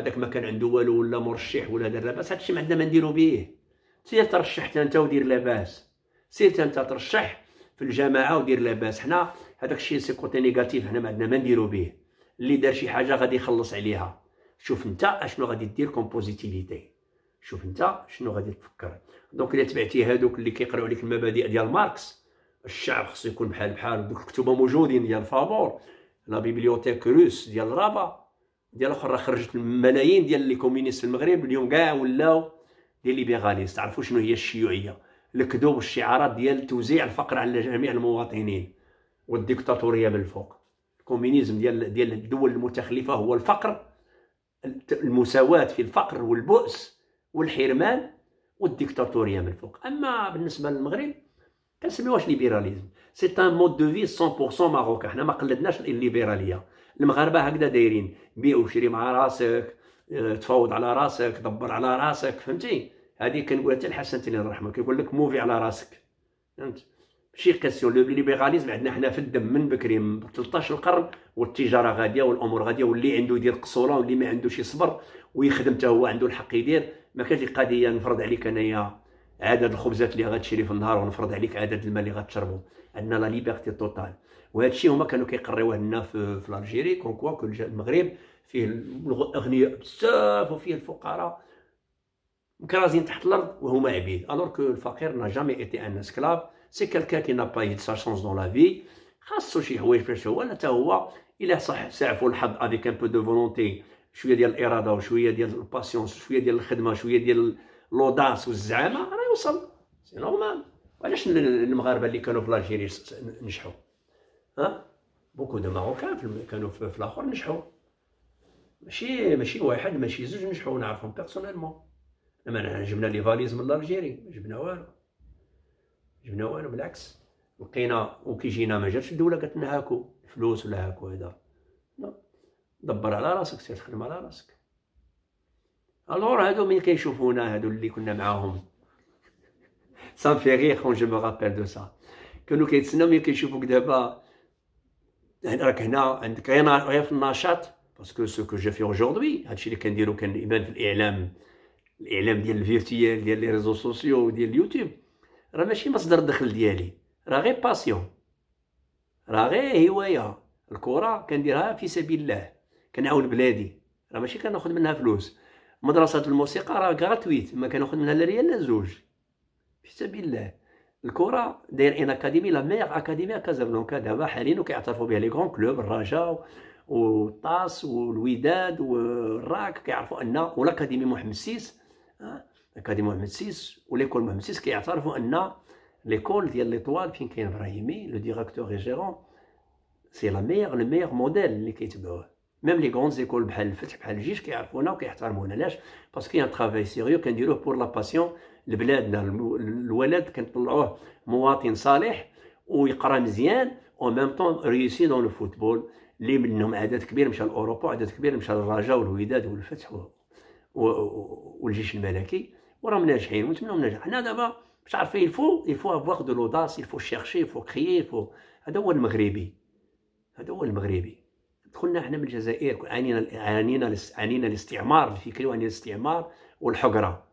هذاك ما كان عنده والو ولا مرشح ولا دار لاباس هادشي ما عندنا ما نديرو بيه سير حتى انت ودير لاباس سير انت ترشح في الجماعه ودير لاباس حنا هذاك الشيء سي كوتي نيجاتيف حنا ما عندنا ما نديرو بيه اللي دار شي حاجه غادي يخلص عليها شوف انت اشنو غادي دير كومبوزيتيفيتي شوف انت شنو غادي تفكر دونك الا تبعتي هادوك اللي كيقراو عليك المبادئ ديال ماركس الشعب خصو يكون بحال بحال دوك الكتب موجودين ديال فابور لا بيبليوتيك روس ديال رابا ديال الاخرى خرجت ملايين ديال لي كومينيست في المغرب اليوم كاع ولاو لي ليبراليست تعرفوا شنو هي الشيوعيه الكذوب والشعارات ديال توزيع الفقر على جميع المواطنين والديكتاتوريه من الفوق الكومينيزم ديال ديال الدول المتخلفه هو الفقر المساواه في الفقر والبؤس والحرمان والديكتاتوريه من الفوق اما بالنسبه للمغرب كنسميوهاش ليبراليزم سي ان مود دو في 100% ماروكا حنا ما قلدناش الليبراليه المغاربه هكذا دايرين بيع وشري مع راسك آه، تفاوض على راسك دبر على راسك فهمتي هذه كنقولها حتى الحسن تنين رحمه كيقول لك موفي على راسك فهمت ماشي كاسيون لو ليبراليزم عندنا حنا في الدم من بكري من 13 القرن والتجاره غاديه والامور غاديه واللي عنده يدير قصوره واللي ما عندوش يصبر ويخدم حتى هو عنده الحق يدير ما كانش القضيه نفرض عليك انايا عدد الخبزات اللي غتشري في النهار ونفرض عليك عدد الماء اللي غاتشربو عندنا لا ليبرتي توتال وهذا الشيء هما كانوا كيقريوه لنا في, الجزائري كون كوا المغرب فيه الاغنياء بزاف وفيه الفقراء مكرازين تحت الارض وهما عبيد الوغ كو الفقير نا جامي ايتي ان اسكلاف سي كالكا كي نا با سا شونس دون لا في خاصو شي حوايج باش هو حتى هو الا صح سعفو الحظ افيك ان بو دو فولونتي شويه ديال الاراده وشويه ديال الباسيونس شويه ديال الخدمه شويه ديال لوداس والزعامه راه يوصل سي نورمال وعلاش المغاربه اللي كانوا في الجيري نجحوا ها بوكو دو ماروكان كانوا في الاخر نجحوا ماشي ماشي واحد ماشي زوج نجحوا نعرفهم بيرسونيلمون اما نحن جبنا لي فاليز من الجيري جبنا والو جبنا والو بالعكس لقينا وكي جينا ما جاتش الدوله قالت لنا هاكو فلوس ولا هاكو هذا دبر على راسك سير تخدم على راسك الور هادو مين كيشوفونا هادو اللي كنا معاهم سان في غير كون جو مو رابيل دو سا كانوا كيتسناو مين كيشوفوك دابا راك هنا عندك غير في النشاط باسكو سو كو جو في اجوردي هادشي اللي كنديرو كان ايمان في الاعلام الاعلام ديال الفيرتيال ديال لي ريزو سوسيو ديال اليوتيوب راه ماشي مصدر دخل ديالي راه غير باسيون راه غير هوايه الكره كنديرها في سبيل الله كنعاون بلادي راه ماشي كناخذ منها فلوس مدرسه الموسيقى راه غراتويت ما كناخذ منها لا ريال لا زوج في سبيل الله الكره داير ان اكاديمي لا ميغ اكاديمي كازابلانكا دابا حاليا وكيعترفوا بها لي كرون كلوب الرجاء والطاس والوداد والراك كيعرفوا ان والاكاديمي محمد السيس اكاديمي محمد السيس وليكول محمد السيس كيعترفوا ان ليكول ديال ليطوال فين كاين ابراهيمي لو ديريكتور اي جيرون سي لا ميغ لو ميغ موديل اللي كيتبعوه ميم لي كرون زيكول بحال الفتح بحال الجيش كيعرفونا وكيحترمونا علاش باسكو كاين ترافاي سيريو كنديروه بور لا باسيون لبلادنا الولد كنطلعوه مواطن صالح ويقرا مزيان او ميم طون ريوسي دون لو فوتبول اللي منهم عدد كبير مشى لاوروبا وعدد كبير مشى للرجاء والوداد والفتح والجيش الملكي وراهم ناجحين ونتمنوا نجاح حنا دابا مش عارفين الفو الفو افوار دو لوداس الفو شيرشي الفو كريي الفو هذا هو المغربي هذا هو المغربي دخلنا حنا من الجزائر عانينا عانينا عانينا الاستعمار الفكري وعانينا الاستعمار والحقره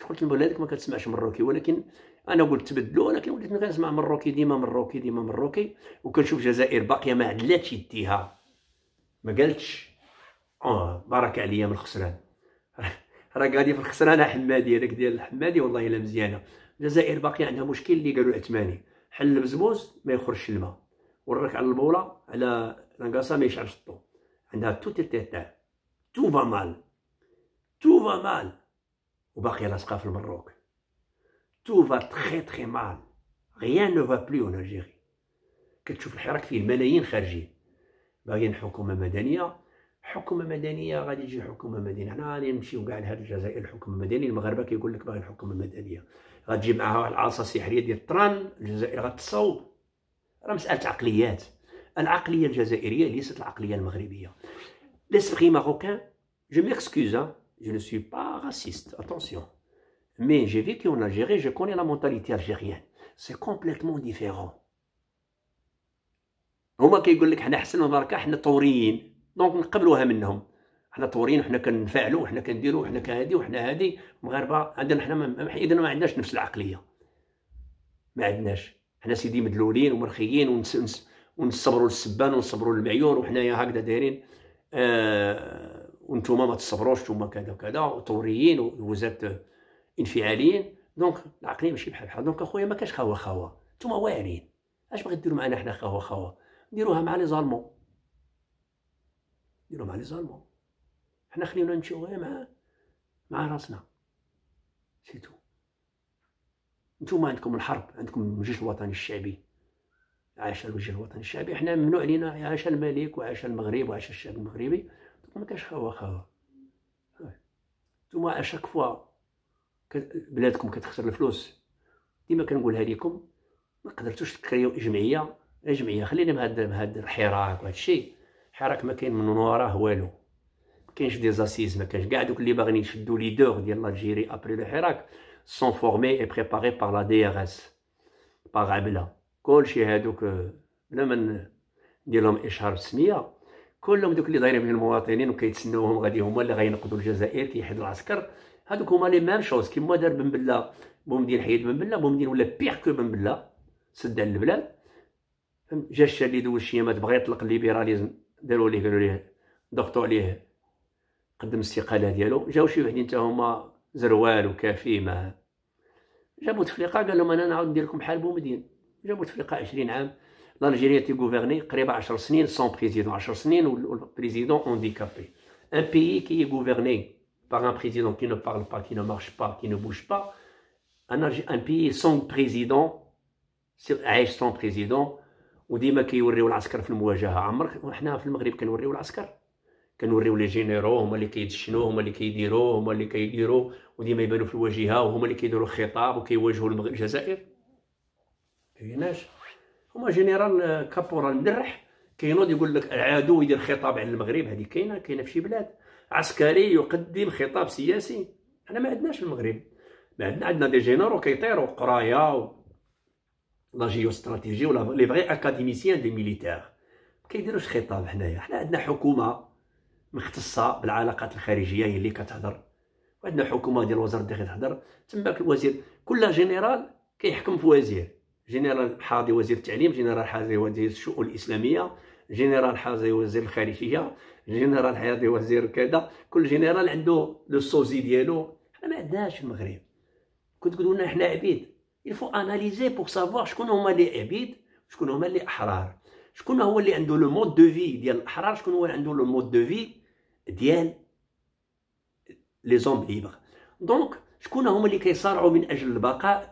دخلت للبلاد ما كتسمعش مروكي ولكن انا قلت تبدلوا ولكن وليت كنسمع مروكي ديما مروكي ديما مروكي وكنشوف الجزائر باقيه ما عدلاتش يديها ما قالتش اه بارك عليا من الخسران راه غادي في الخسرانه حمادي هذاك ديال الحمادي والله الا مزيانه الجزائر باقيه عندها مشكل اللي قالوا عثماني حل البزبوز ما يخرجش الماء وراك على البوله على لانكاسا ما يشعلش الطو عندها تو تي تي تو فا مال تو فا مال وباقي لاصقه في المروك تو فا تخي تخي مال غيان نو فا بلو اون الجيري كتشوف الحراك فيه الملايين خارجين باغيين حكومه مدنيه حكومه مدنيه غادي تجي حكومه مدنيه حنا غادي نمشيو كاع لهاد الجزائر الحكومه المدنيه المغاربه كيقول لك باغيين حكومه مدنيه غتجي معاها واحد العصا سحريه ديال الطران الجزائر غتصوب راه مساله عقليات العقليه الجزائريه ليست العقليه المغربيه ليس ماغوكان ماروكان جو ميكسكوز Je ne suis pas raciste, attention. Mais j'ai vécu en Algérie, je connais la mentalité algérienne. C'est complètement différent. هما كيقول لك حنا حسن وبركه حنا طوريين دونك نقبلوها منهم حنا طوريين حنا كنفعلوا وحنا كنديروا وحنا كهادي وحنا هادي مغاربه عندنا حنا اذا ما عندناش نفس العقليه ما عندناش حنا سيدي مدلولين ومرخيين ونصبروا للسبان ونصبروا للمعيور وحنايا هكذا دايرين آه وانتم ما تصبروش انتم كذا وكذا ثوريين وزاد انفعاليين دونك العقليه ماشي بحال بحال دونك اخويا ما كاش خاوه خاوه انتم واعرين اش باغي ديروا معنا حنا خاوه خاوه ديروها مع لي زالمون ديروها مع لي زالمون حنا خلينا نمشيو غير مع مع راسنا سيتو نتوما عندكم الحرب عندكم الجيش الوطني الشعبي عاش الوجه الوطني الشعبي حنا ممنوع علينا عاش الملك وعاش المغرب وعاش الشعب المغربي ما كاش خاوه خاوه نتوما اشاك فوا بلادكم كتخسر الفلوس ديما كنقولها لكم ما قدرتوش تكريو جمعيه جمعيه خلينا بهاد بهاد الحراك وهاد الشيء الحراك ما كاين من وراه والو ما كاينش ديزاسيز ما كاينش كاع دوك اللي باغيين يشدوا ليدور ديال الجيري ابري لو حراك سون فورمي اي بريباري بار لا دي ار اس باغ عبله كلشي هادوك آه، بلا ما ندير لهم اشهار بالسميه كلهم دوك اللي دايرين بين المواطنين وكيتسناوهم غادي هما اللي غينقذوا الجزائر كيحيد العسكر هادوك هما لي ميم شوز كيما دار بن بله بومدين حيد بن بلا بومدين ولا بيغ كو بن بلا سد على البلاد جا الشاب اللي دوز الشيامات بغا يطلق الليبراليزم داروا ليه قالوا ليه ضغطوا عليه قدم الاستقاله ديالو جاو شي وحدين تا هما زروال وكافي ما جابوا تفليقه قال لهم انا نعاود ندير لكم بحال بومدين جابوا تفليقه 20 عام لالجيريا تي غوفرني قريبا 10 سنين سون بريزيدون 10 سنين والبريزيدون اونديكابي ان بيي كي غوفرني باغ ان بريزيدون كي نو بارل با كي نو مارش با كي نو bouge با ان ان pays سون بريزيدون عايش سون بريزيدون وديما كيوريو العسكر في المواجهه عمرك وحنا في المغرب كنوريو العسكر كنوريو لي جينيرو هما اللي كيدشنو هما اللي كيديرو هما اللي كيديرو وديما يبانو في الواجهه وهما اللي كيديرو الخطاب وكيواجهوا الجزائر مكايناش هما جينيرال كابورال مدرح كينوض يقول لك العدو يدير خطاب على المغرب هذه كاينه كاينه في شي بلاد عسكري يقدم خطاب سياسي احنا ما عندناش المغرب ما عندنا عندنا دي جينيرو كيطيروا قرايه و لا جيو استراتيجي ولا لي فغي اكاديميسيان دي ميليتير ما كيديروش خطاب هنايا حنا عندنا حكومه مختصه بالعلاقات الخارجيه هي اللي كتهضر وعندنا حكومه ديال الوزاره اللي كتهضر تماك الوزير كل جينيرال كيحكم في وزير جنرال حاضي وزير التعليم جنرال حاضي وزير الشؤون الاسلاميه جنرال حاضي وزير الخارجيه جنرال حاضي وزير كذا كل جنرال عنده لو سوزي ديالو حنا ما عندناش في المغرب كنت قلت لنا حنا عبيد يلفو اناليزي بور سافوار شكون هما لي عبيد شكون هما لي احرار شكون هو اللي عنده لو مود دو في ديال الاحرار شكون هو اللي عنده لو مود دو في ديال لي زومب ليبر دونك شكون هما اللي كيصارعوا من اجل البقاء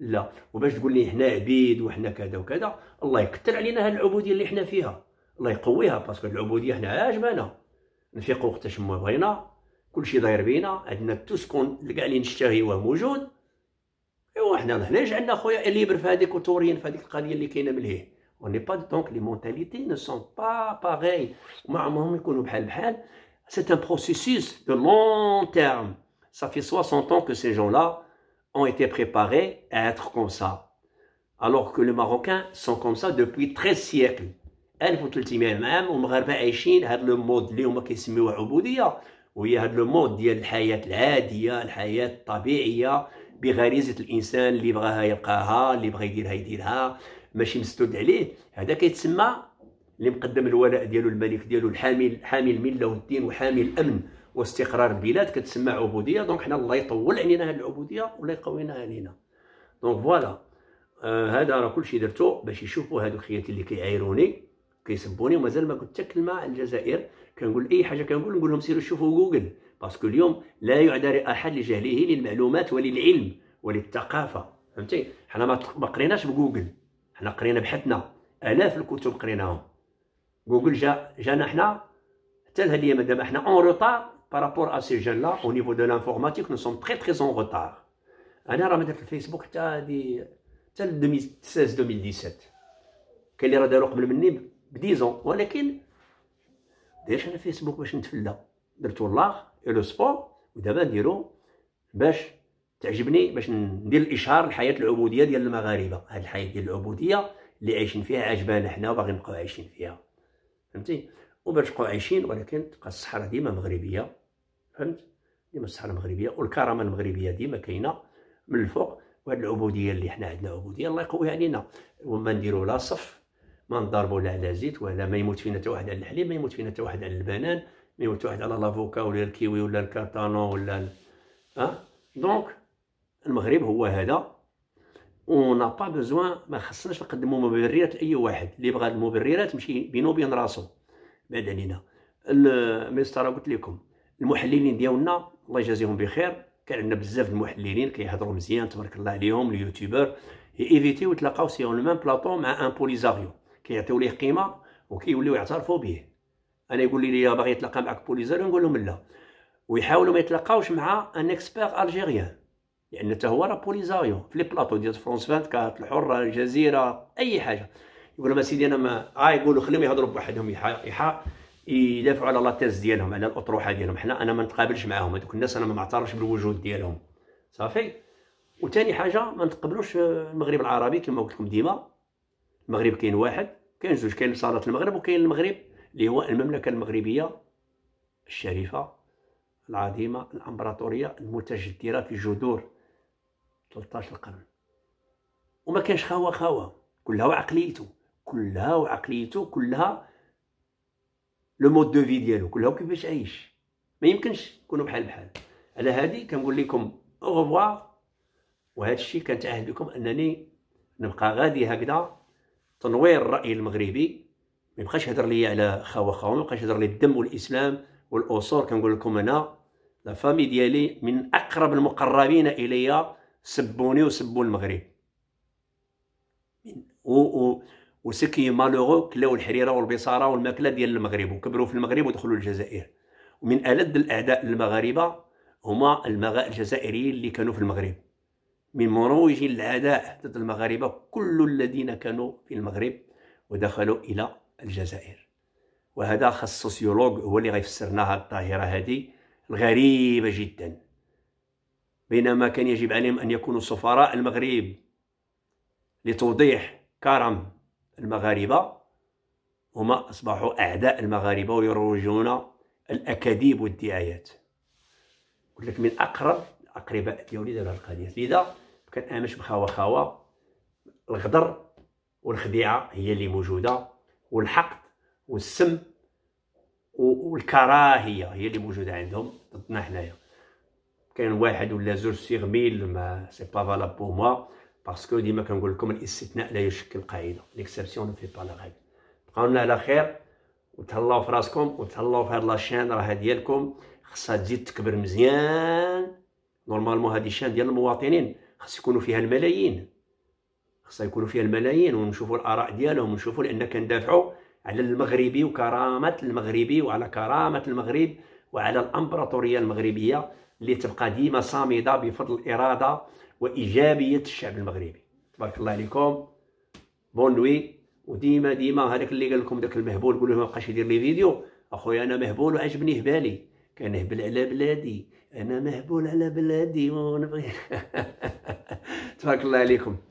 لا وباش تقول لي حنا عبيد وحنا كذا وكذا الله يكثر علينا هاد العبوديه اللي حنا فيها الله يقويها باسكو العبوديه حنا عاجبانا نفيقوا وقتاش ما بغينا كلشي داير بينا عندنا تو سكون كاع اللي نشتهيوه موجود ايوا حنا هنا جعلنا خويا ليبر في هذيك وتورين في هذيك القضيه اللي كاينه ملهيه اون با دونك لي مونتاليتي نو سون با باغي وما عمرهم يكونوا بحال بحال سي ان بروسيسوس دو لون تيرم صافي 60 ans que ces gens-là ont été préparés à être comme ça. Alors que les Marocains sont comme ça depuis 13 siècles. 1300 عام والمغاربه عايشين هذا لو مود اللي هما كيسميوه عبوديه وهي هذا لو مود ديال الحياه العاديه الحياه الطبيعيه بغريزه الانسان اللي بغاها يلقاها اللي بغا يديرها يديرها ماشي مسدود عليه هذا كيتسمى اللي مقدم الولاء ديالو الملك ديالو الحامل حامل المله والدين وحامل الامن واستقرار البلاد كتسمى عبوديه دونك حنا الله يطول علينا هذه العبوديه ولا يقوينا علينا دونك فوالا آه هذا راه كلشي درتو باش يشوفوا هادو خياتي اللي كيعايروني كيسبوني ومازال ما قلت حتى كلمه على الجزائر كنقول اي حاجه كنقول نقول لهم سيروا شوفوا جوجل باسكو اليوم لا يعذر احد لجهله للمعلومات وللعلم وللثقافه فهمتي حنا ما قريناش بجوجل حنا قرينا بحثنا الاف الكتب قريناهم جوجل جا جانا حنا حتى لهاد الايام مادام حنا اون روطار par rapport à ces jeunes-là, au niveau de l'informatique, nous sommes très très en retard. On راه مدات الفيسبوك حتى هذه حتى 2016 2017 Quel est le de كاين اللي راه داروا قبل مني ب 10 ولكن دايرش انا فيسبوك باش نتفلى درتو الله لو سبور ودابا نديرو باش تعجبني باش ندير الاشهار لحياه العبوديه ديال المغاربه هاد الحياه ديال العبوديه اللي عايشين فيها عجبانا حنا وباغي نبقاو عايشين فيها فهمتي وباش نبقاو عايشين ولكن تبقى الصحراء ديما مغربيه فهمت ديما الصحراء المغربيه والكرامه المغربيه ديما كاينه من الفوق وهاد العبوديه اللي حنا عندنا عبوديه الله يقويها علينا وما نديرو لا صف ما نضربوا لا على زيت ولا ما يموت فينا حتى واحد على الحليب ما يموت فينا حتى واحد على البنان ما يموت واحد على لافوكا ولا الكيوي ولا الكاتانو ولا ال... ها دونك المغرب هو هذا ونا با بوزوان ما خصناش نقدموا مبررات لاي واحد اللي بغى المبررات مشي بينو بين راسو بعد علينا مي قلت لكم المحللين ديالنا الله يجازيهم بخير كان عندنا بزاف د المحللين كيهضروا مزيان تبارك الله عليهم اليوتيوبر ايفيتي وتلاقاو سي اون ميم بلاطو مع ان بوليزاريو كيعطيو ليه قيمه وكيوليو يعترفوا به انا يقول لي باغي يتلاقى معك بوليزاريو نقول لهم لا ويحاولوا ما يتلاقاوش مع ان اكسبير الجيريان لان حتى هو راه بوليزاريو في لي بلاطو ديال فرونس 24 الحره الجزيره اي حاجه يقول لهم سيدي انا ما اه يقولوا خليهم يهضروا بوحدهم يحا, يحا يدافعوا على لا تيز ديالهم على الاطروحه ديالهم حنا انا ما نتقابلش معاهم هذوك الناس انا ما معترفش بالوجود ديالهم صافي وثاني حاجه ما نتقبلوش آه، المغرب العربي كما قلت لكم ديما المغرب كاين واحد كاين زوج كاين صاله المغرب وكاين المغرب اللي هو المملكه المغربيه الشريفه العظيمه الامبراطوريه المتجدره في جذور 13 قرن وما كانش خاوه خوا كلها وعقليته كلها وعقليته كلها لو مود دو في ديالو كلها كيفاش عايش ما يمكنش يكونوا بحال بحال على هذه كنقول لكم او وهذا الشيء كنتعهد لكم انني نبقى غادي هكذا تنوير الراي المغربي ما يبقاش يهضر لي على خوا خوا ما يبقاش يهضر لي الدم والاسلام والاصول كنقول لكم انا لا فامي ديالي من اقرب المقربين الي سبوني وسبوا المغرب و, و وسكي مالوغو كلاو الحريره والبصاره والماكله ديال المغرب وكبروا في المغرب ودخلوا الجزائر ومن الد الاعداء المغاربه هما المغا الجزائريين اللي كانوا في المغرب من مروج العداء ضد المغاربه كل الذين كانوا في المغرب ودخلوا الى الجزائر وهذا خاص السوسيولوج هو اللي غيفسرنا هذه الظاهره هذه الغريبه جدا بينما كان يجب عليهم ان يكونوا سفراء المغرب لتوضيح كرم المغاربة هما أصبحوا أعداء المغاربة ويروجون الأكاذيب والدعايات قلت لك من أقرب الأقرباء ديالي دار القضية لذا كان امش بخاوة خاوة الغدر والخديعة هي اللي موجودة والحقد والسم والكراهية هي اللي موجودة عندهم ضدنا حنايا كاين واحد ولا زوج سيغميل ما سي با فالاب بو موا باسكو ديما كنقول لكم الاستثناء لا يشكل قاعده ليكسبسيون نو في با لا ريغل بقاو لنا على خير وتهلاو في راسكم وتهلاو في هاد لاشين راه ديالكم خصها تزيد تكبر مزيان نورمالمون هادي شان ديال المواطنين خص يكونوا فيها الملايين خصها يكونوا فيها الملايين ونشوفوا الاراء ديالهم ونشوفوا لان كندافعوا على المغربي وكرامه المغربي وعلى كرامه المغرب وعلى الامبراطوريه المغربيه اللي تبقى ديما صامده بفضل الاراده وايجابيه الشعب المغربي تبارك الله عليكم بون نوي وديما ديما هذاك اللي قال لكم داك المهبول له ما بقاش يدير لي فيديو اخويا انا مهبول وعجبني هبالي كنهبل على بلادي انا مهبول على بلادي ونبغي تبارك الله عليكم